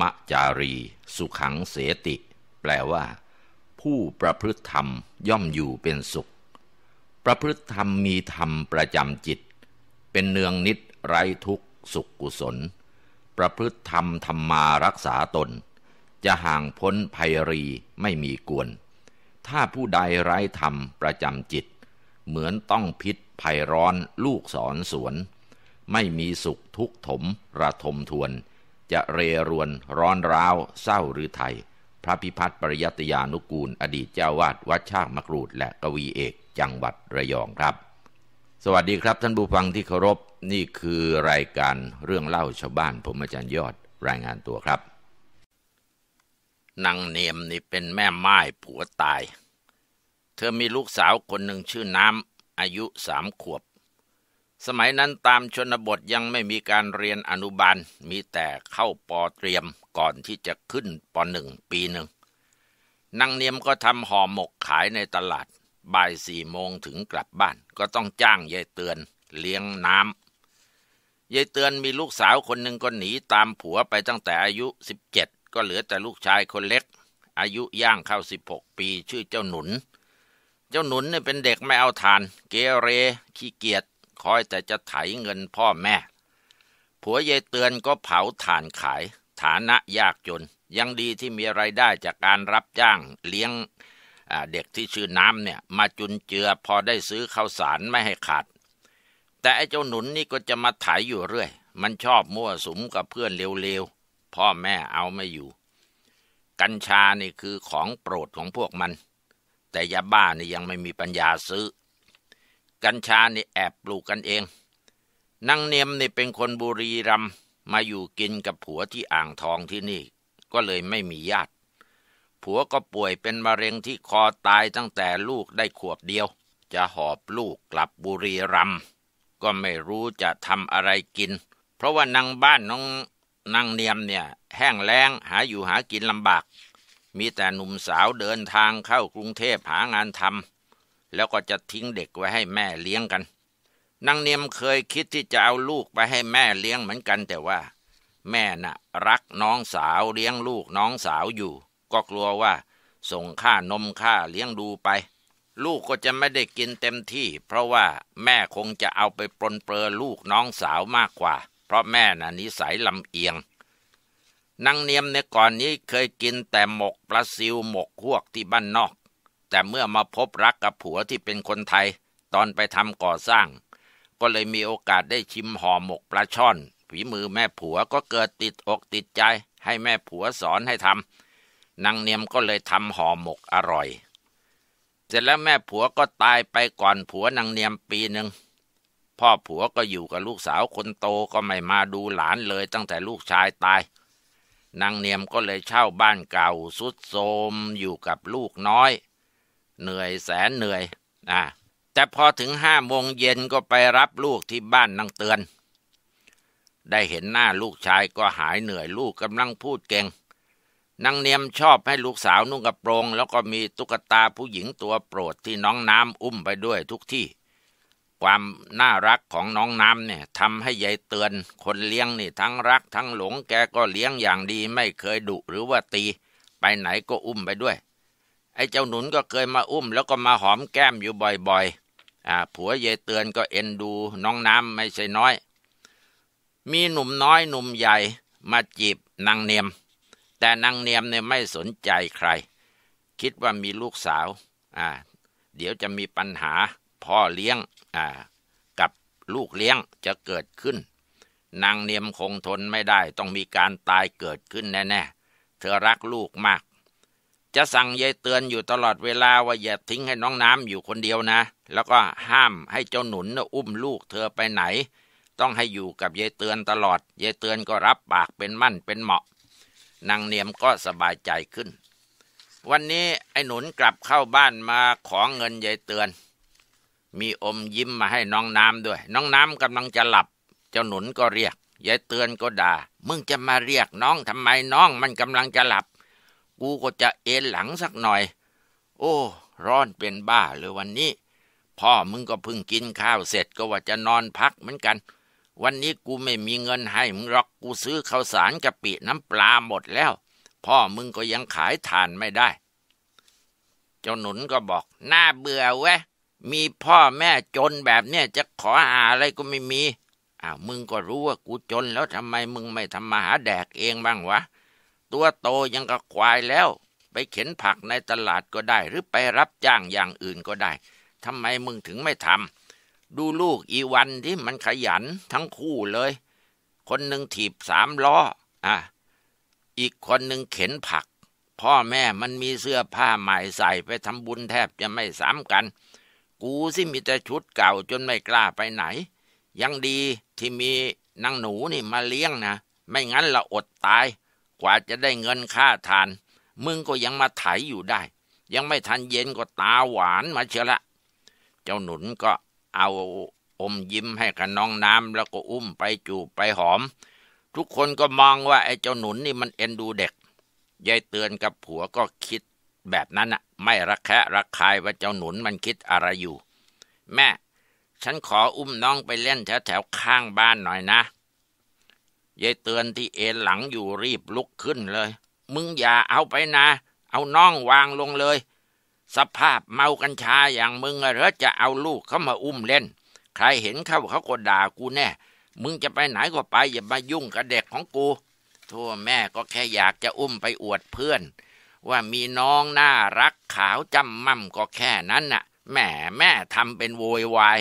มจารี สุขังเสติ แปลว่า ผู้ประพฤติธรรมย่อมอยู่เป็นสุข ประพฤติธรรมมีธรรมประจำจิต เป็นเนืองนิดไร้ทุกสุขกุศล ประพฤติธรรมธรรมารักษาตน จะห่างพ้นภัยรีไม่มีกวน ถ้าผู้ใดไร้ธรรมประจำจิต เหมือนต้องพิษภัยร้อนลูกสอนสวน ไม่มีสุขทุกถมระทมทวนจะเรรวนร้อนร้าวเศร้าหรือไทย พระพิพัฒน์ปริยัติยานุกูลอดีตเจ้าวาด วัดชากมกรูดและกวีเอกจังหวัดระยองครับ สวัสดีครับท่านผู้ฟังที่เคารพนี่คือรายการเรื่องเล่าชาวบ้านผมอาจารย์ยอดรายงานตัวครับนางเนียมนี่เป็นแม่ไม้ผัวตาย เธอมีลูกสาวคนหนึ่งชื่อน้ำอายุสามขวบสมัยนั้นตามชนบทยังไม่มีการเรียนอนุบาลมีแต่เข้าปอเตรียมก่อนที่จะขึ้นปหนึ่งปีหนึ่งนางเนียมก็ทำห่อหมกขายในตลาดบ่ายสี่โมงถึงกลับบ้านก็ต้องจ้างยายเตือนเลี้ยงน้ำยายเตือนมีลูกสาวคนหนึ่งก็หนีตามผัวไปตั้งแต่อายุสิบเจ็ดก็เหลือแต่ลูกชายคนเล็กอายุย่างเข้าสิบหกปีชื่อเจ้าหนุน เจ้าหนุนเนี่ยเป็นเด็กไม่เอาทาน เกเรขี้เกียจคอยแต่จะไถเงินพ่อแม่ ผัวยายเตือนก็เผาถ่านขาย ฐานะยากจนยังดีที่มีไรายได้จากการรับจ้างเลี้ยงเด็กที่ชื่อน้ำเนี่ยมาจุนเจือพอได้ซื้อข้าวสารไม่ให้ขาด แต่ไอ้เจ้าหนุนนี่ก็จะมาถ่ายอยู่เรื่อย มันชอบมั่วสุมกับเพื่อนเร็วๆ พ่อแม่เอาไม่อยู่ กัญชานี่คือของโปรดของพวกมัน แต่ยาบ้านี่ยังไม่มีปัญญาซื้อกัญชานี่แอบปลูกกันเอง นางเนียมนี่เป็นคนบุรีรัมมาอยู่กินกับผัวที่อ่างทองที่นี่ ก็เลยไม่มีญาติ ผัวก็ป่วยเป็นมะเร็งที่คอตายตั้งแต่ลูกได้ขวบเดียว จะหอบลูกกลับบุรีรัมก็ไม่รู้จะทำอะไรกิน เพราะว่านางบ้านน้องนางเนียมเนี่ย แห้งแล้งหาอยู่หากินลำบาก มีแต่หนุ่มสาวเดินทางเข้ากรุงเทพหางานทำแล้วก็จะทิ้งเด็กไว้ให้แม่เลี้ยงกัน นางเนียมเคยคิดที่จะเอาลูกไปให้แม่เลี้ยงเหมือนกัน แต่ว่าแม่น่ะ รักน้องสาวเลี้ยงลูกน้องสาวอยู่ ก็กลัวว่าส่งค่านมค่าเลี้ยงดูไป ลูกก็จะไม่ได้กินเต็มที่ เพราะว่าแม่คงจะเอาไปปลนเปลือลูกน้องสาวมากกว่า เพราะแม่น่ะนิสัยลำเอียงนางเนียมในก่อนนี้เคยกินแต่หมกปลาซิวหมกพวกที่บ้านนอกแต่เมื่อมาพบรักกับผัวที่เป็นคนไทย ตอนไปทำก่อสร้าง ก็เลยมีโอกาสได้ชิมห่อหมกปลาช่อนฝีมือแม่ผัวก็เกิดติดอกติดใจให้แม่ผัวสอนให้ทำนางเนียมก็เลยทำห่อหมกอร่อย เสร็จแล้วแม่ผัวก็ตายไปก่อนผัวนางเนียมปีหนึ่งพ่อผัวก็อยู่กับลูกสาวคนโตก็ไม่มาดูหลานเลยตั้งแต่ลูกชายตายนางเนียมก็เลยเช่าบ้านเก่าสุดโทมอยู่กับลูกน้อยเหนื่อยแสนเหนื่อยอ่าแต่พอถึงห้าโมงเย็นก็ไปรับลูกที่บ้านนางเตือน ได้เห็นหน้าลูกชายก็หายเหนื่อยลูกกำลังพูดเก่งนางเนียมชอบให้ลูกสาวนุ่งกระโปรง แล้วก็มีตุ๊กตาผู้หญิงตัวโปรดที่น้องน้ำอุ้มไปด้วยทุกที่ ความน่ารักของน้องน้ำเนี่ยทำให้ยายเตือน คนเลี้ยงนี่ทั้งรักทั้งหลงแกก็เลี้ยงอย่างดีไม่เคยดุหรือว่าตี ไปไหนก็อุ้มไปด้วยไอ้เจ้าหนุนก็เคยมาอุ้มแล้วก็มาหอมแก้มอยู่บ่อยๆอ่าผัวเยเตือนก็เอ็นดูน้องน้ำไม่ใช่น้อย มีหนุ่มน้อยหนุ่มใหญ่มาจีบนางเนียมแต่นางเนียมเนี่ยไม่สนใจใคร คิดว่ามีลูกสาวอ่าเดี๋ยวจะมีปัญหาพ่อเลี้ยงอ่ากับลูกเลี้ยงจะเกิดขึ้น นางเนียมคงทนไม่ได้ ต้องมีการตายเกิดขึ้นแน่ๆ เธอรักลูกมากจะสั่งยายเตือนอยู่ตลอดเวลา ว่าอย่าทิ้งให้น้องน้ำอยู่คนเดียวนะ แล้วก็ห้ามให้เจ้าหนุนอุ้มลูกเธอไปไหน ต้องให้อยู่กับยายเตือนตลอดยายเตือนก็รับปากเป็นมั่นเป็นเหมาะ นางเนียมก็สบายใจขึ้น วันนี้ไอ้หนุนกลับเข้าบ้านมาขอเงินยายเตือน มีอมยิ้มมาให้น้องน้ำด้วย น้องน้ำกำลังจะหลับ เจ้าหนุนก็เรียกยายเตือนก็ด่า มึงจะมาเรียกน้องทำไมน้องมันกำลังจะหลับกูก็จะเอ็นหลังสักหน่อย โอ้ร้อนเป็นบ้าเลยวันนี้ พ่อมึงก็เพิ่งกินข้าวเสร็จก็ว่าจะนอนพักเหมือนกัน วันนี้กูไม่มีเงินให้มึงหรอกกูซื้อข้าวสารกะปิน้ำปลาหมดแล้ว พ่อมึงก็ยังขาย่านไม่ได้ เจ้าหนุนก็บอก น่าเบื่อเว้ยมีพ่อแม่จนแบบเนี้ยจะขออาอะไรก็ไม่มีอ้าวมึงก็รู้ว่ากูจนแล้วทำไมมึงไม่ทำมาหาแดกเองบ้างวะตัวโตยังกระควายแล้ว ไปเข็นผักในตลาดก็ได้ หรือไปรับจ้างอย่างอื่นก็ได้ ทำไมมึงถึงไม่ทำ ดูลูกอีวันที่มันขยันทั้งคู่เลย คนหนึ่งถีบสามล้อ อ่ะ อีกคนหนึ่งเข็นผัก พ่อแม่มันมีเสื้อผ้าใหม่ใส่ไปทำบุญแทบจะไม่ซ้ำกัน กูสิมีแต่ชุดเก่า จนไม่กล้าไปไหน ยังดีที่มีนางหนูนี่มาเลี้ยงนะ ไม่งั้นละอดตายกว่าจะได้เงินค่าทาน มึงก็ยังมาไถอยู่ได้ ยังไม่ทันเย็นก็ตาหวานมาเชียละ เจ้าหนุนก็เอาอมยิ้มให้กับน้องน้ำแล้วก็อุ้มไปจูบไปหอม ทุกคนก็มองว่าไอ้เจ้าหนุนนี่มันเอ็นดูเด็กยายเตือนกับผัวก็คิดแบบนั้นน่ะไม่ระแคะระคายว่าเจ้าหนุนมันคิดอะไรอยู่ แม่ฉันขออุ้มน้องไปเล่นแถวแถวข้างบ้านหน่อยนะยายเตือนที่เอ็นหลังอยู่รีบลุกขึ้นเลย มึงอย่าเอาไปนะ เอาน้องวางลงเลย สภาพเมากัญชาอย่างมึงเหรอจะเอาลูกเขามาอุ้มเล่น ใครเห็นเข้าเขาก็ด่ากูแน่ มึงจะไปไหนก็ไปอย่ามายุ่งกับเด็กของกู ทั่วแม่ก็แค่อยากจะอุ้มไปอวดเพื่อน ว่ามีน้องน่ารักขาวจำมั่มก็แค่นั้นน่ะแม่แม่ทำเป็นโวยวาย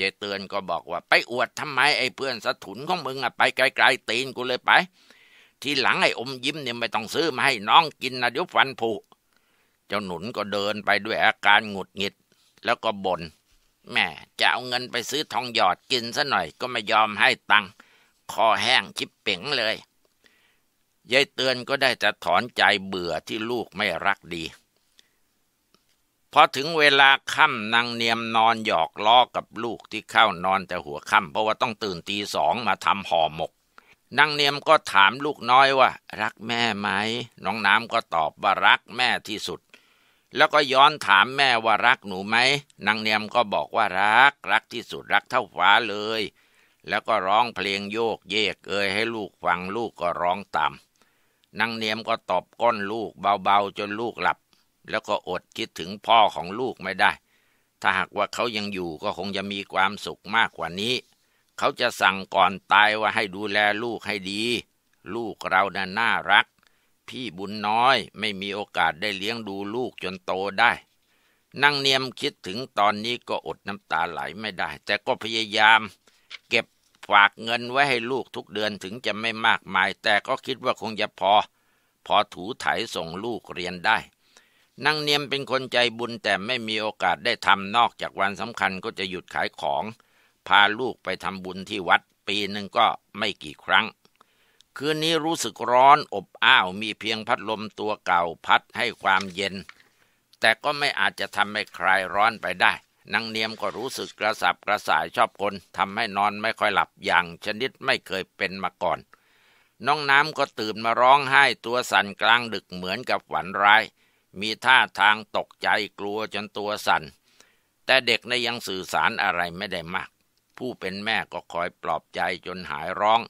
ยายเตือนก็บอกว่าไปอวดทำไมไอ้เพื่อนสะถุนของมึงอะไปไกลๆตีนกูเลยไป ที่หลังไอ้อมยิ้มเนี่ยไม่ต้องซื้อมาให้น้องกินนะเดี๋ยวฟันผุเจ้าหนุนก็เดินไปด้วยอาการหงุดหงิดแล้วก็บน่นแม่จะเอาเงินไปซื้อทองหยอดกินซะหน่อยก็ไม่ยอมให้ตังค์คอแห้งชิบเป๋งเลย ยายเตือนก็ได้จะถอนใจเบื่อที่ลูกไม่รักดีพอถึงเวลาค่ำนางเนียมนอนหยอกล้อกับลูกที่เข้านอนแต่หัวค่ำเพราะว่าต้องตื่นตีสองมาทำห่อหมกนางเนียมก็ถามลูกน้อยว่ารักแม่ไหมน้องน้ำก็ตอบว่ารักแม่ที่สุด แล้วก็ย้อนถามแม่ว่ารักหนูไหมนางเนียมก็บอกว่ารักรักที่สุดรักเท่าฟ้าเลย แล้วก็ร้องเพลงโยกเยกเอ่ยให้ลูกฟังลูกก็ร้องตามนางเนียมก็ตอบก้นลูกเบาๆจนลูกหลับแล้วก็อดคิดถึงพ่อของลูกไม่ได้ ถ้าหากว่าเขายังอยู่ก็คงจะมีความสุขมากกว่านี้ เขาจะสั่งก่อนตายว่าให้ดูแลลูกให้ดี ลูกเราน่ะน่ารัก พี่บุญน้อย ไม่มีโอกาสได้เลี้ยงดูลูกจนโตได้ นั่งเนียมคิดถึงตอนนี้ก็อดน้ำตาไหลไม่ได้ แต่ก็พยายาม เก็บฝากเงินไว้ให้ลูกทุกเดือนถึงจะไม่มากมาย แต่ก็คิดว่าคงจะพอ พอถูไถส่งลูกเรียนได้นางเนียมเป็นคนใจบุญแต่ไม่มีโอกาสได้ทำนอกจากวันสำคัญก็จะหยุดขายของ พาลูกไปทำบุญที่วัดปีหนึ่งก็ไม่กี่ครั้ง คืนนี้รู้สึกร้อนอบอ้าวมีเพียงพัดลมตัวเก่าพัดให้ความเย็น แต่ก็ไม่อาจจะทำให้ใครร้อนไปได้ นางเนียมก็รู้สึกกระสับกระส่ายชอบคนทำให้นอนไม่ค่อยหลับอย่างชนิดไม่เคยเป็นมาก่อน น้องน้ำก็ตื่นมาร้องไห้ตัวสั่นกลางดึกเหมือนกับฝันร้ายมีท่าทางตกใจกลัวจนตัวสัน่น แต่เด็กในยังสื่อสารอะไรไม่ได้มากผู้เป็นแม่ก็คอยปลอบใจจนหายร้อง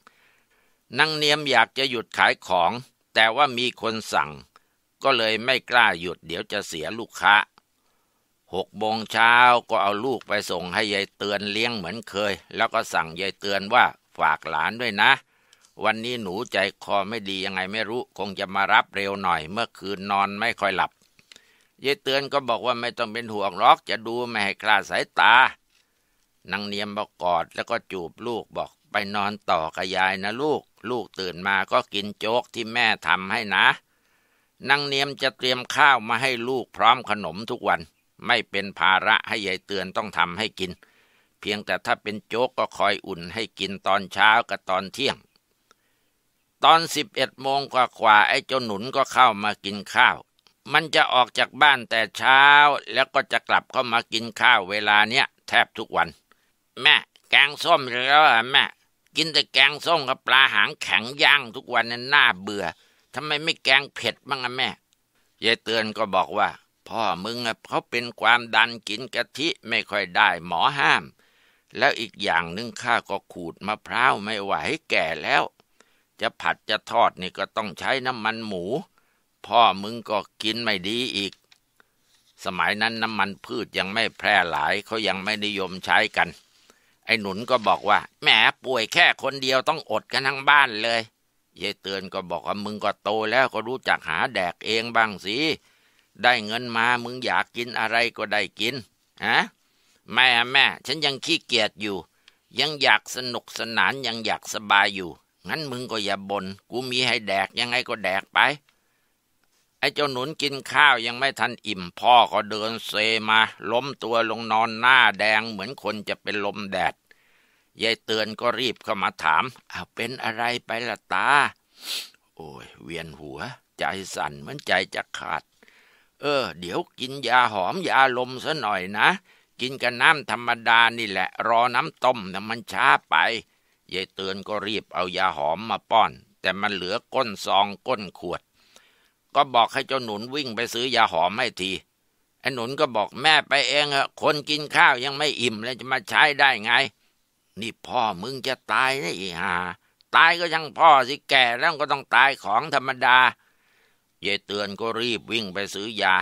นั่งเนียมอยากจะหยุดขายของ แต่ว่ามีคนสั่ง ก็เลยไม่กล้าหยุดเดี๋ยวจะเสียลูกค้า หกโมงเช้าก็เอาลูกไปส่งให้ยายเตือนเลี้ยงเหมือนเคย แล้วก็สั่งยายเตือนว่าฝากหลานด้วยนะวันนี้หนูใจคอไม่ดียังไงไม่รู้ คงจะมารับเร็วหน่อย เมื่อคืนนอนไม่ค่อยหลับ ยายเตือนก็บอกว่าไม่ต้องเป็นห่วงหรอกจะดูไม่ให้คลาดสายตานางเนียมบอกกอดแล้วก็จูบลูกบอกไปนอนต่อกับยายนะลูกลูกตื่นมาก็กินโจ๊กที่แม่ทำให้นะ นางเนียมจะเตรียมข้าวมาให้ลูกพร้อมขนมทุกวัน ไม่เป็นภาระให้ยายเตือนต้องทำให้กิน เพียงแต่ถ้าเป็นโจ๊กก็คอยอุ่นให้กินตอนเช้ากับตอนเที่ยงตอนสิบเอ็ดโมงกว่าๆไอ้เจ้าหนุนก็เข้ามากินข้าว มันจะออกจากบ้านแต่เช้า แล้วก็จะกลับเข้ามากินข้าวเวลาเนี้ยแทบทุกวัน แม่ แกงส้มแล้วอแม่ กินแต่แกงส้มกับปลาหางแข็งย่างทุกวันนั้นน่าเบื่อทำไมไม่แกงเผ็ดบ้างอะแม่ยายเตือนก็บอกว่า พ่อมึงเขาเป็นความดันกินกะทิไม่ค่อยได้หมอห้าม แล้วอีกอย่างหนึ่งข้าก็ขูดมะพร้าวไม่ไหวแก่แล้วจะผัดจะทอดนี่ก็ต้องใช้น้ำมันหมูพ่อมึงก็กินไม่ดีอีก สมัยนั้นน้ำมันพืชยังไม่แพร่หลายเขายังไม่นิยมใช้กัน ไอ้หนุนก็บอกว่าแหมป่วยแค่คนเดียวต้องอดกันทั้งบ้านเลยยายเตือนก็บอกว่ามึงก็โตแล้วก็รู้จักหาแดกเองบ้างสิได้เงินมามึงอยากกินอะไรก็ได้กินฮะแม่แม่ฉันยังขี้เกียจอยู่ ยังอยากสนุกสนานยังอยากสบายอยู่งั้นมึงก็อย่าบน่น กูมีให้แดกยังไงก็แดกไป ไอ้เจ้าหนุนกินข้าวยังไม่ทันอิ่มพ่อก็เดินเซมา ล้มตัวลงนอนหน้าแดง เหมือนคนจะเป็นลมแดด ยายเตือนก็รีบเข้ามาถามเอาเป็นอะไรไปละตา โอ้ย เวียนหัว ใจสั่นเหมือนใจจะขาด เออ เดี๋ยวกินยาหอมยาลมซะหน่อยนะ กินกับน้ำธรรมดานี่แหละ รอน้ำต้มนะมันช้าไปยายเตือนก็รีบเอายาหอมมาป้อน แต่มันเหลือก้นซองก้นขวด ก็บอกให้เจ้าหนุนวิ่งไปซื้อยาหอมให้ทีไอ้หนุนก็บอกแม่ไปเองอะคนกินข้าวยังไม่อิ่มแล้วจะมาใช้ได้ไง นี่พ่อมึงจะตายนะอีหา ตายก็ยังพ่อสิแก่แล้วก็ต้องตายของธรรมดายายเตือนก็รีบวิ่งไปซื้อยา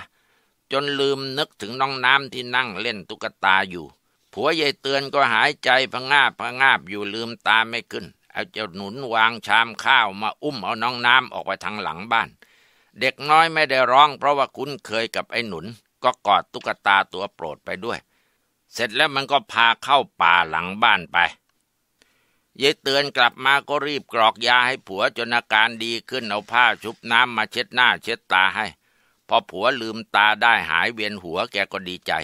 จนลืมนึกถึงน้องน้ำที่นั่งเล่นตุ๊กตาอยู่ผัวยายเตือนก็หายใจพงาบพงาบอยู่ลืมตาไม่ขึ้น เอาเจ้าหนุนวางชามข้าวมาอุ้มเอาน้องน้ำออกไปทางหลังบ้าน เด็กน้อยไม่ได้ร้องเพราะว่าคุ้นเคยกับไอ้หนุน ก็กอดตุ๊กตาตัวโปรดไปด้วย เสร็จแล้วมันก็พาเข้าป่าหลังบ้านไปยายเตือนกลับมาก็รีบกรอกยาให้ผัวจนอาการดีขึ้นเอาผ้าชุบน้ำมาเช็ดหน้าเช็ดตาให้ พอผัวลืมตาได้หายเวียนหัวแกก็ดีใจ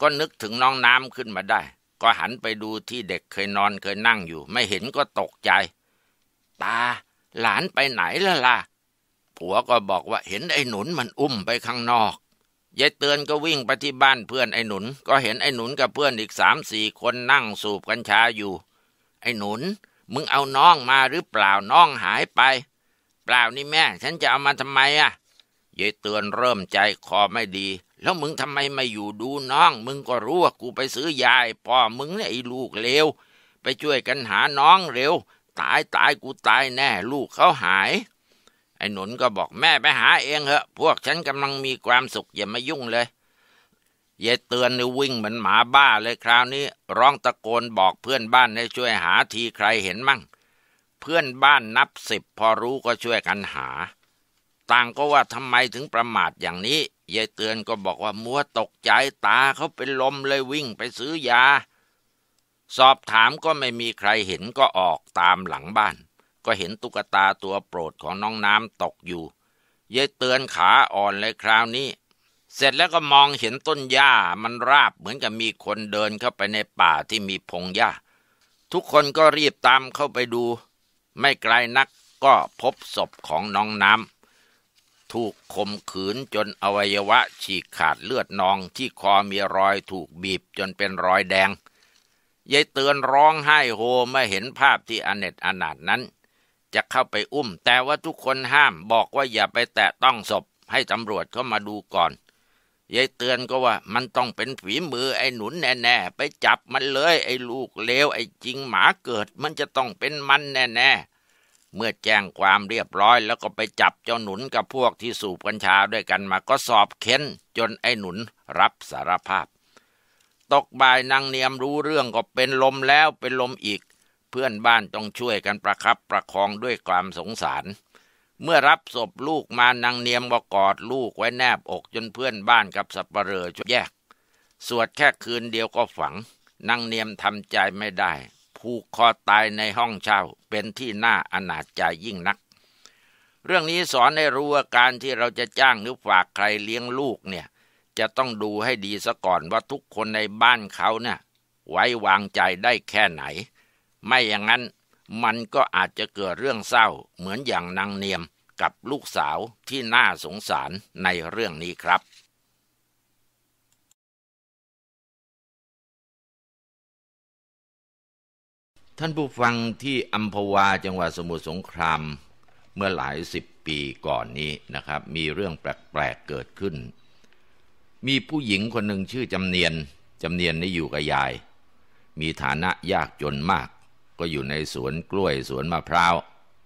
ก็นึกถึงน้องน้ำขึ้นมาได้ก็หันไปดูที่เด็กเคยนอนเคยนั่งอยู่ ไม่เห็นก็ตกใจ ตา หลานไปไหนล่ะล่ะผัวก็บอกว่าเห็นไอ้หนุนมันอุ้มไปข้างนอกยายเตือนก็วิ่งไปที่บ้านเพื่อนไอ้หนุน ก็เห็นไอ้หนุนกับเพื่อนอีกสามสี่คนนั่งสูบกัญชาอยู่ ไอ้หนุนมึงเอาน้องมาหรือเปล่าน้องหายไป เปล่านี่แม่ ฉันจะเอามาทำไมอะ่ะยายเตือนเริ่มใจคอไม่ดีแล้วมึงทำไมไม่อยู่ดูน้อง มึงก็รู้ว่ากูไปซื้อยายพ่อมึงเนี่ยไอ้ลูกเลว ไปช่วยกันหาน้องเร็ว ตายตายกูตายแน่ ลูกเขาหาย ไอ้หนุนก็บอกแม่ไปหาเองเหอะ พวกฉันกำลังมีความสุขอย่ามายุ่งเลยยายเตือนนี่วิ่งเหมือนหมาบ้าเลยคราวนี้ร้องตะโกนบอกเพื่อนบ้านให้ช่วยหาทีใครเห็นมั่ง เพื่อนบ้านนับสิบพอรู้ก็ช่วยกันหาต่างก็ว่าทำไมถึงประมาทอย่างนี้ยายเตือนก็บอกว่ามัวตกใจตาเขาเป็นลมเลยวิ่งไปซื้อยา สอบถามก็ไม่มีใครเห็นก็ออกตามหลังบ้าน ก็เห็นตุ๊กตาตัวโปรดของน้องน้ำตกอยู่ยายเตือนขาอ่อนเลยคราวนี้ เสร็จแล้วก็มองเห็นต้นหญ้ามันราบเหมือนกับมีคนเดินเข้าไปในป่าที่มีพงหญ้าทุกคนก็รีบตามเข้าไปดู ไม่ไกลนักก็พบศพของน้องน้ำถูกข่มขืนจนอวัยวะฉีกขาดเลือดนองที่คอมีรอยถูกบีบจนเป็นรอยแดงยายเตือนร้องไห้โฮเมื่อเห็นภาพที่อเนตอนาถนั้น จะเข้าไปอุ้มแต่ว่าทุกคนห้ามบอกว่าอย่าไปแตะต้องศพ ให้ตำรวจเข้ามาดูก่อนยายเตือนก็ว่ามันต้องเป็นฝีมือไอ้หนุนแน่ ๆ ไปจับมันเลยไอ้ลูกเลวไอ้จริงหมาเกิด มันจะต้องเป็นมันแน่เมื่อแจ้งความเรียบร้อยแล้วก็ไปจับเจ้าหนุนกับพวกที่สูบกัญชาด้วยกันมาก็สอบเค้นจนไอ้หนุนรับสารภาพ ตกบ่ายนางเนียมรู้เรื่องก็เป็นลมแล้วเป็นลมอีก เพื่อนบ้านต้องช่วยกันประครับประคองด้วยความสงสาร เมื่อรับศพลูกมานางเนียมก็กอดลูกไว้แนบอกจนเพื่อนบ้านกับสับเลอช่วยแยกสวดแค่คืนเดียวก็ฝังนางเนียมทำใจไม่ได้ผูกคอตายในห้องเช่า เป็นที่น่าอนาจใจยิ่งนัก เรื่องนี้สอนให้รู้ว่าการที่เราจะจ้างหรือฝากใครเลี้ยงลูกเนี่ย จะต้องดูให้ดีซะก่อนว่าทุกคนในบ้านเขาเนี่ย ไว้วางใจได้แค่ไหน ไม่อย่างนั้นมันก็อาจจะเกิดเรื่องเศร้าเหมือนอย่างนางเนียมกับลูกสาวที่น่าสงสารในเรื่องนี้ครับท่านผู้ฟังที่อัมพวาจังหวัดสมุทรสงครามเมื่อหลายสิบปีก่อนนี้นะครับ มีเรื่องแปลกๆเกิดขึ้น มีผู้หญิงคนหนึ่งชื่อจำเนียนจำเนียนนี่อยู่กับยาย มีฐานะยากจนมาก ก็อยู่ในสวนกล้วยสวนมะพร้าว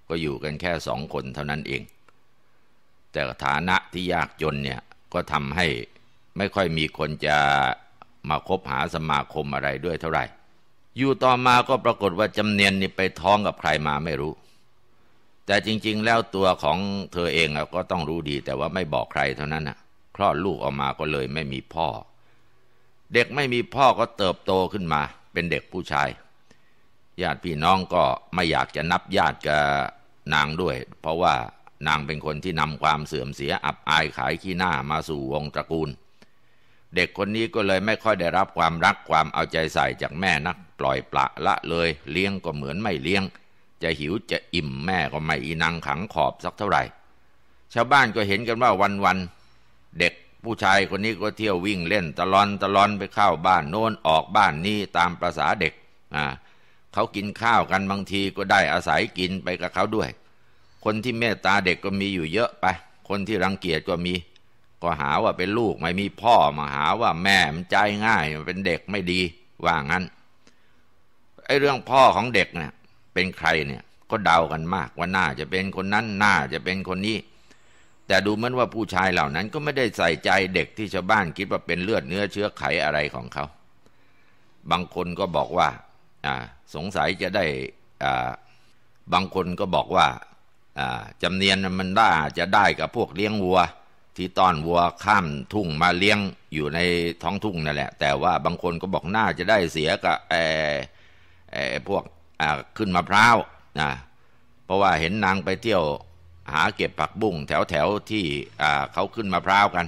ก็อยู่กันแค่สองคนเท่านั้นเอง แต่ฐานะที่ยากจนเนี่ยก็ทำให้ไม่ค่อยมีคนจะมาคบหาสมาคมอะไรด้วยเท่าไหร่อยู่ต่อมาก็ปรากฏว่าจำเนียนนี่ไปท้องกับใครมาไม่รู้ แต่จริงๆแล้วตัวของเธอเองก็ต้องรู้ดีแต่ว่าไม่บอกใครเท่านั้นนะคลอดลูกออกมาก็เลยไม่มีพ่อ เด็กไม่มีพ่อก็เติบโตขึ้นมาเป็นเด็กผู้ชายญาติพี่น้องก็ไม่อยากจะนับญาติกับนางด้วย เพราะว่านางเป็นคนที่นำความเสื่อมเสียอับอายขายขี้หน้ามาสู่วงตระกูลเด็กคนนี้ก็เลยไม่ค่อยได้รับความรักความเอาใจใส่จากแม่นัก ปล่อยปละละเลยเลี้ยงก็เหมือนไม่เลี้ยง จะหิวจะอิ่มแม่ก็ไม่อีนังขังขอบสักเท่าไหร่ชาวบ้านก็เห็นกันว่าวันวันเด็กผู้ชายคนนี้ก็เที่ยววิ่งเล่นตะลอนตะลอนไปเข้าบ้านโน้นออกบ้านนี้ตามประษาเด็กอ่าเขากินข้าวกันบางทีก็ได้อาศัยกินไปกับเขาด้วย คนที่เมตตาเด็กก็มีอยู่เยอะไป คนที่รังเกียจก็มีก็หาว่าเป็นลูกไม่มีพ่อมาหาว่าแม่มันใจง่ายมันเป็นเด็กไม่ดีว่างั้นไอ้เรื่องพ่อของเด็กเนี่ยเป็นใครเนี่ยก็เดากันมากว่าน่าจะเป็นคนนั้นน่าจะเป็นคนนี้ แต่ดูเหมือนว่าผู้ชายเหล่านั้นก็ไม่ได้ใส่ใจเด็กที่ชาวบ้านคิดว่าเป็นเลือดเนื้อเชื้อไขอะไรของเขา บางคนก็บอกว่าสงสัยจะได้บางคนก็บอกว่าจำเนียนมันได้จะได้กับพวกเลี้ยงวัวที่ต้อนวัวข้ามทุ่งมาเลี้ยงอยู่ในท้องทุ่งนั่นแหละ แต่ว่าบางคนก็บอกน่าจะได้เสียกับไอ้ไอ้พวกขึ้นมะพร้าวนะ เพราะว่าเห็นนางไปเที่ยวหาเก็บผักบุ้งแถวแถวที่เขาขึ้นมะพร้าวกัน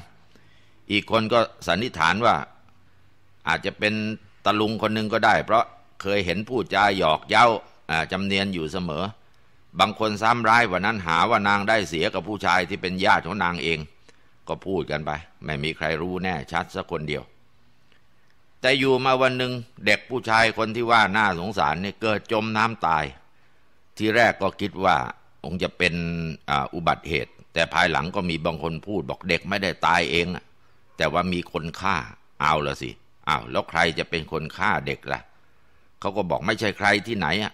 อีกคนก็สันนิษฐานว่าอาจจะเป็นตะลุงคนนึงก็ได้ เพราะเคยเห็นผู้จาหยอกเย้าจำเนียนอยู่เสมอ บางคนซ้ำร้ายว่านั้นหาว่านางได้เสียกับผู้ชายที่เป็นญาติของนางเองก็พูดกันไป ไม่มีใครรู้แน่ชัดสักคนเดียว แต่อยู่มาวันหนึ่งเด็กผู้ชายคนที่ว่าน่าสงสารเนี่ยเกิดจมน้ำตาย ที่แรกก็คิดว่าคงจะเป็นอุบัติเหตุ แต่ภายหลังก็มีบางคนพูดบอกเด็กไม่ได้ตายเอง แต่ว่ามีคนฆ่าเอาละสิเอาแล้วใครจะเป็นคนฆ่าเด็กละ่ะเขาก็บอกไม่ใช่ใครที่ไหนอ่ะ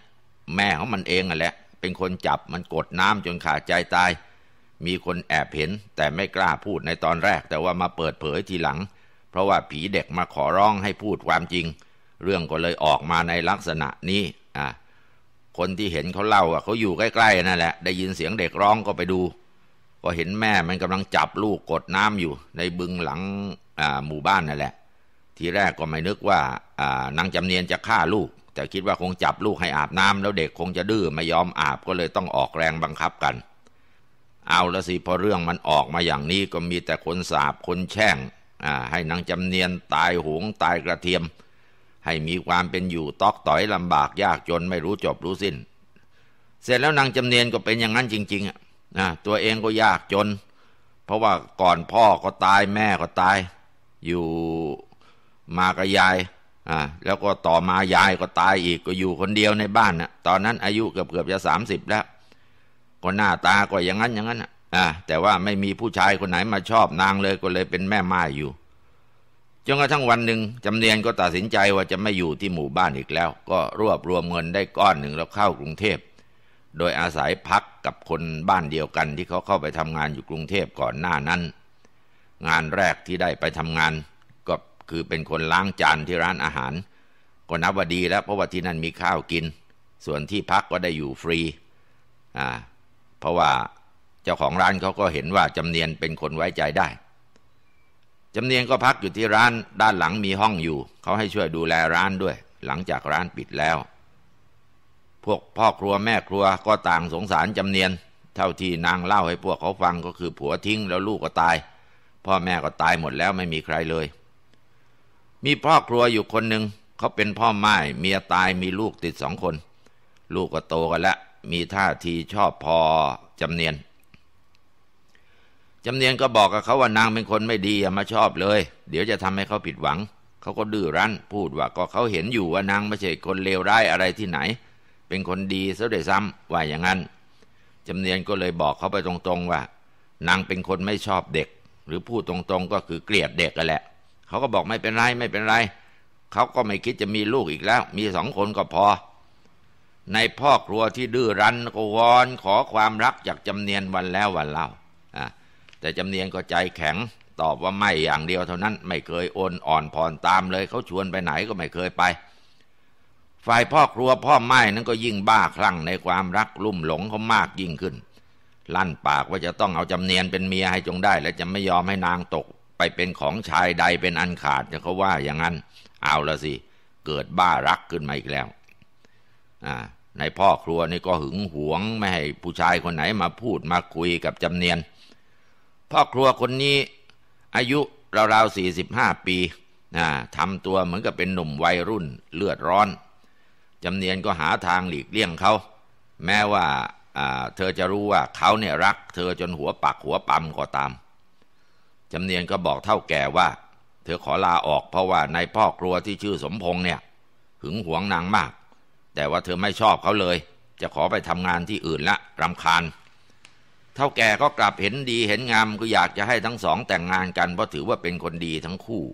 แม่ของมันเองอ่ะแหละ เป็นคนจับมันกดน้ำจนขาดใจตายมีคนแอบเห็นแต่ไม่กล้าพูดในตอนแรก แต่ว่ามาเปิดเผยทีหลัง เพราะว่าผีเด็กมาขอร้องให้พูดความจริง เรื่องก็เลยออกมาในลักษณะนี้อ่ะคนที่เห็นเขาเล่าอ่ะเขาอยู่ใกล้ๆนั่นแหละได้ยินเสียงเด็กร้องก็ไปดู ก็เห็นแม่มันกำลังจับลูกกดน้ำอยู่ ในบึงหลังหมู่บ้านนั่นแหละ ทีแรกก็ไม่นึกว่านางจำเนียนจะฆ่าลูก แต่คิดว่าคงจับลูกให้อาบน้ำ แล้วเด็กคงจะดื้อไม่ยอมอาบก็เลยต้องออกแรงบังคับกันเอาละสิพอเรื่องมันออกมาอย่างนี้ก็มีแต่คนสาบคนแช่งให้นางจำเนียนตายหงตายกระเทียม ให้มีความเป็นอยู่ตอกต่อยลำบากยากจนไม่รู้จบรู้สิน้น เสร็จแล้วนางจำเนียนก็เป็นอย่างนั้นจริงๆะตัวเองก็ยากจน เพราะว่าก่อนพ่อก็ตายแม่ก็ตาย อยู่มากระยาย แล้วก็ต่อมายายก็ตายอีกก็อยู่คนเดียวในบ้านนะตอนนั้นอายุเกือบเกือบจะสามสิบแล้วก็หน้าตาก็อย่างนั้นอย่างนั้นอ่ะแต่ว่าไม่มีผู้ชายคนไหนมาชอบนางเลยก็เลยเป็นแม่ไม้อยู่จนกระทั่งวันหนึ่งจำเนียนก็ตัดสินใจว่าจะไม่อยู่ที่หมู่บ้านอีกแล้ว ก็รวบรวมเงินได้ก้อนหนึ่งแล้วเข้ากรุงเทพโดยอาศัยพักกับคนบ้านเดียวกันที่เขาเข้าไปทำงานอยู่กรุงเทพก่อนหน้านั้น งานแรกที่ได้ไปทำงาน ก็คือเป็นคนล้างจานที่ร้านอาหารก็นับว่าดีแล้วเพราะว่าที่นั่นมีข้าวกิน ส่วนที่พักก็ได้อยู่ฟรี อ่าเพราะว่าเจ้าของร้านเขาก็เห็นว่า จำเนียนเป็นคนไว้ใจได้ จำเนียนก็พักอยู่ที่ร้าน ด้านหลังมีห้องอยู่เขาให้ช่วยดูแลร้านด้วย หลังจากร้านปิดแล้ว พวกพ่อครัวแม่ครัวก็ต่างสงสารจำเนียน เท่าที่นางเล่าให้พวกเขาฟังก็คือผัวทิ้งแล้วลูกก็ตาย พ่อแม่ก็ตายหมดแล้วไม่มีใครเลย มีพ่อครัวอยู่คนหนึ่งเขาเป็นพ่อไม้เมียตายมีลูกติดสองคน ลูกก็โตกันแล้วมีท่าทีชอบพอจำเนียนจำเนียนก็บอกกับเขาว่านางเป็นคนไม่ดีอย่ามาชอบเลย เดี๋ยวจะทำให้เขาผิดหวัง เขาก็ดื้อรั้น พูดว่าก็เขาเห็นอยู่ว่านางไม่ใช่คนเลวร้ายอะไรที่ไหน เป็นคนดีซะด้วยซ้ำว่าอย่างนั้นจำเนียนก็เลยบอกเขาไปตรง ๆ ว่านางเป็นคนไม่ชอบเด็ก หรือพูดตรง ๆก็คือเกลียดเด็กกันแหละ เขาก็บอกไม่เป็นไรไม่เป็นไรเขาก็ไม่คิดจะมีลูกอีกแล้ว มีสองคนก็พอในพ่อครัวที่ดื้อรั้นก็วอนขอความรักจากจำเนียนวันแล้ววันเล่า แต่จำเนียนก็ใจแข็ง ตอบว่าไม่อย่างเดียวเท่านั้นไม่เคยโอนอ่อนผ่อนตามเลยเขาชวนไปไหนก็ไม่เคยไป ฝ่ายพ่อครัวพ่อไม้นั้นก็ยิ่งบ้าคลั่งในความรักลุ่มหลงเขามากยิ่งขึ้น ลั่นปากว่าจะต้องเอาจำเนียนเป็นเมียให้จงได้ และจะไม่ยอมให้นางตก ไปเป็นของชายใดเป็นอันขาดจะเขาว่าอย่างนั้น เอาละสิเกิดบ้ารักขึ้นมาอีกแล้วในพ่อครัวนี่ก็หึงหวงไม่ให้ผู้ชายคนไหนมาพูดมาคุยกับจำเนียน พ่อครัวคนนี้ อายุราวๆสี่สิบห้าปีทำตัวเหมือนกับเป็นหนุ่มวัยรุ่นเลือดร้อนจำเนียนก็หาทางหลีกเลี่ยงเขา แม้ว่าเธอจะรู้ว่าเขาเนี่ยรักเธอจนหัวปักหัวปั๊มก็ตามจำเนียนก็บอกเท่าแก่ว่า เธอขอลาออกเพราะว่านายพ่อครัวที่ชื่อสมพงษ์เนี่ยหึงหวงนางมากแต่ว่าเธอไม่ชอบเขาเลย จะขอไปทำงานที่อื่นละรำคาญ เท่าแก่ก็กลับเห็นดีเห็นงามก็อยากจะให้ทั้งสองแต่งงานกันเพราะถือว่าเป็นคนดีทั้งคู่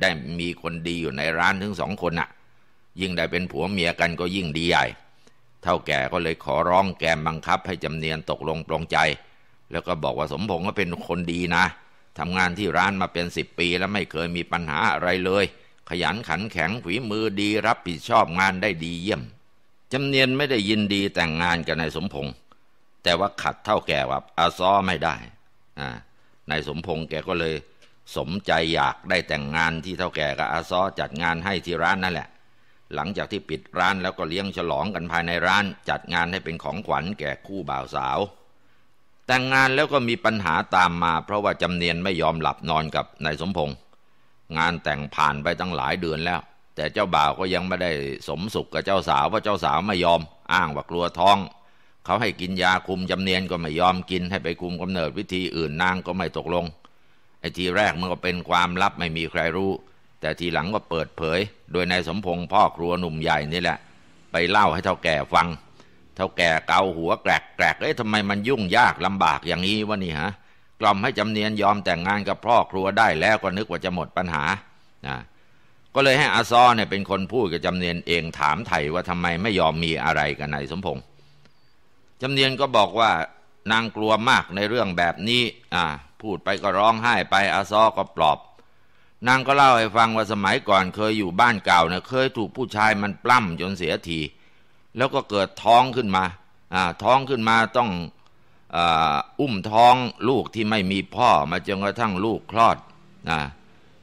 ได้มีคนดีอยู่ในร้านถึงสองคนน่ะ ยิ่งได้เป็นผัวเมียกันก็ยิ่งดีใหญ่เท่าแก่ก็เลยขอร้องแกมบังคับให้จำเนียนตกลงปลงใจ แล้วก็บอกว่าสมพงษ์ก็เป็นคนดีนะทำงานที่ร้านมาเป็นสิบปีแล้วไม่เคยมีปัญหาอะไรเลยขยันขันแข็งฝีมือดี รับผิดชอบงานได้ดีเยี่ยมจำเนียนไม่ได้ยินดีแต่งงานกับนายสมพงศ์แต่ว่าขัดเท่าแก่ว่าอาซ้อไม่ได้นายสมพงศ์แกก็เลย สมใจอยากได้แต่งงานที่เท่าแก่กับอาซ้อจัดงานให้ที่ร้านนั่นแหละ หลังจากที่ปิดร้านแล้วก็เลี้ยงฉลองกันภายในร้าน จัดงานให้เป็นของขวัญแก่คู่บ่าวสาว แต่งงานแล้วก็มีปัญหาตามมา เพราะว่าจำเนียนไม่ยอมหลับนอนกับนายสมพงศ์งานแต่งผ่านไปตั้งหลายเดือนแล้ว แต่เจ้าบ่าวก็ยังไม่ได้สมสุขกับเจ้าสาวเพราะเจ้าสาวไม่ยอม อ้างว่ากลัวท้อง เขาให้กินยาคุมจำเนียนก็ไม่ยอมกินให้ไปคุมกำเนิดวิธีอื่นนางก็ไม่ตกลง ไอ้ทีแรกมันก็เป็นความลับไม่มีใครรู้ แต่ทีหลังก็เปิดเผย โดยนายสมพงศ์พ่อครัวหนุ่มใหญ่นี่แหละ ไปเล่าให้เท่าแก่ฟังเท่าแก่เกาหัว แกรกแกรกเอ้ยทำไมมันยุ่งยากลำบากอย่างนี้วะนี่ฮะล่อมให้จำเนียนยอมแต่งงานกับพ่อครัวได้แล้วก็นึกว่าจะหมดปัญหานะก็เลยให้อาซอเนี่ยเป็นคนพูดกับจำเนียนเองถามไถ่ว่าทำไมไม่ยอมมีอะไรกับนายสมพงษ์จำเนียนก็บอกว่านางกลัวมากในเรื่องแบบนี้อ่าพูดไปก็ร้องไห้ไปอาซอก็ปลอบ นางก็เล่าให้ฟังว่าสมัยก่อนเคยอยู่บ้านเก่าเนี่ยเคยถูกผู้ชายมันปล้ำจนเสียที แล้วก็เกิดท้องขึ้นมาอ่าท้องขึ้นมาต้องอุ้มท้องลูกที่ไม่มีพ่อมาจนกระทั่งลูกคลอดนะ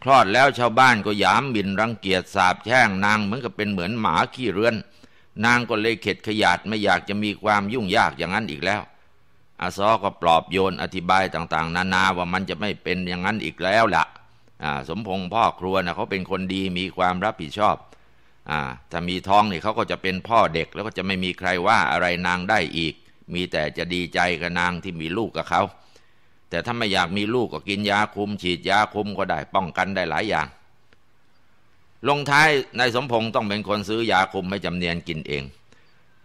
คลอดแล้วชาวบ้านก็ยามบินรังเกียจสาบแช่งนางเหมือนกับเป็นเหมือนหมาขี้เรือน นางก็เลยเข็ดขยาด ไม่อยากจะมีความยุ่งยากอย่างนั้นอีกแล้วอาซอก็ปลอบโยนอธิบายต่างๆนานาว่ามันจะไม่เป็นอย่างนั้นอีกแล้วละ่ะ สมพงศ์พ่อครัวนะเขาเป็นคนดีมีความรับผิดชอบอถ้ามีท้องนี่เขาก็จะเป็นพ่อเด็กแล้วก็จะไม่มีใครว่าอะไรนางได้อีกมีแต่จะดีใจกับนางที่มีลูกกับเขา แต่ถ้าไม่อยากมีลูกก็กินยาคุม ฉีดยาคุมก็ได้ป้องกันได้หลายอย่าง ลงท้ายนายสมพงศ์ต้องเป็นคนซื้อยาคุมให้จำเนียนกินเอง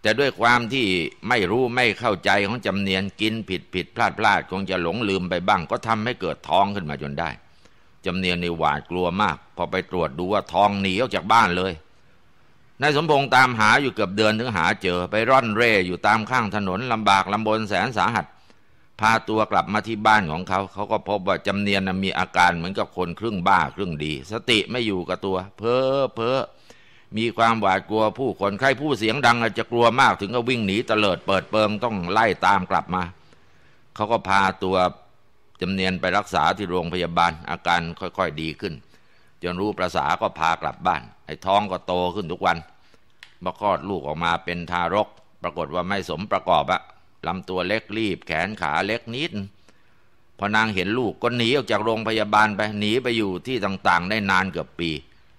แต่ด้วยความที่ไม่รู้ไม่เข้าใจของจำเนียนกินผิดผิดพลาดพลาดคงจะหลงลืมไปบ้างก็ทำให้เกิดท้องขึ้นมาจนได้จำเนียนในหวาดกลัวมากพอไปตรวจดูว่าท้องหนีออกจากบ้านเลยนายสมพงษ์ตามหาอยู่เกือบเดือนถึงหาเจอไปร่อนเร่อยู่ตามข้างถนนลำบากลำบนแสนสาหัส พาตัวกลับมาที่บ้านของเขาเขาก็พบว่าจำเนียนมีอาการเหมือนกับคนครึ่งบ้าครึ่งดี สติไม่อยู่กับตัวเพ้อเพ้อมีความหวาดกลัวผู้คนใครผู้เสียงดังจะกลัวมาก ถึงก็วิ่งหนีเตลิดเปิดเปิงต้องไล่ตามกลับมาเขาก็พาตัวจำเนียนไปรักษาที่โรงพยาบาลอาการค่อยๆดีขึ้นจนรู้ประษาก็พากลับบ้านไอ้ท้องก็โตขึ้นทุกวันมาคลอดลูกออกมาเป็นทารก ปรากฏว่าไม่สมประกอบอะลำตัวเล็กรีบแขนขาเล็กนิดพอนางเห็นลูกก็หนีออกจากโรงพยาบาลไปหนีไปอยู่ที่ต่าง ๆ ได้นานเกือบปี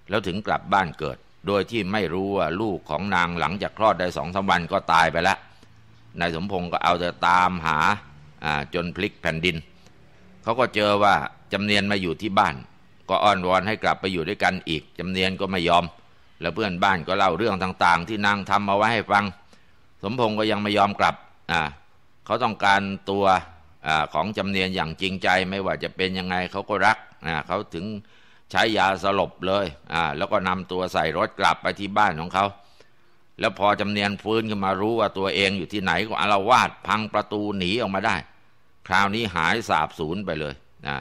แล้วถึงกลับบ้านเกิด โดยที่ไม่รู้ว่า ลูกของนางหลังจากคลอดได้สองสาวันก็ตายไปแล้วนายสมพงศ์ก็เอาแต่ตามหาจนพลิกแผ่นดินเขาก็เจอว่าจำเนียนมาอยู่ที่บ้านก็อ้อนวอนให้กลับไปอยู่ด้วยกันอีกจำเนียนก็ไม่ยอม แล้วเพื่อนบ้านก็เล่าเรื่องต่างๆที่นางทำมาไว้ให้ฟัง สมพงศ์ก็ยังไม่ยอมกลับอ่าเขาต้องการตัวอของจำเนียนอย่างจริงใจไม่ว่าจะเป็นยังไงเขาก็รักอ่าเขาถึงใช้ยาสลบเลยอ่าแล้วก็นำตัวใส่รถกลับไปที่บ้านของเขาแล้วพอจำเนียนฟื้นขึ้นมารู้ว่าตัวเองอยู่ที่ไหนก็อารวาดพังประตูหนี ออกมาได้ คราวนี้หายสาบสูญไปเลยอ่า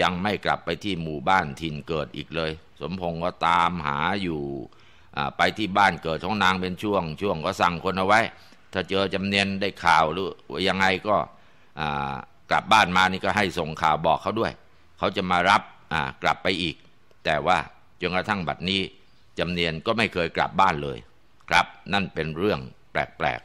ยังไม่กลับไปที่หมู่บ้านถิ่นเกิดอีกเลย สมพงศ์ก็ตามหาอยู่ไปที่บ้านเกิดของนางเป็นช่วง ช่วงก็สั่งคนเอาไว้ ถ้าเจอจำเนียนได้ข่าวหรือยังไงก็กลับบ้านมานี่ก็ให้ส่งข่าวบอกเขาด้วยเขาจะมารับกลับไปอีก แต่ว่าจนกระทั่งบัดนี้จำเนียนก็ไม่เคยกลับบ้านเลย ครับนั่นเป็นเรื่องแปลก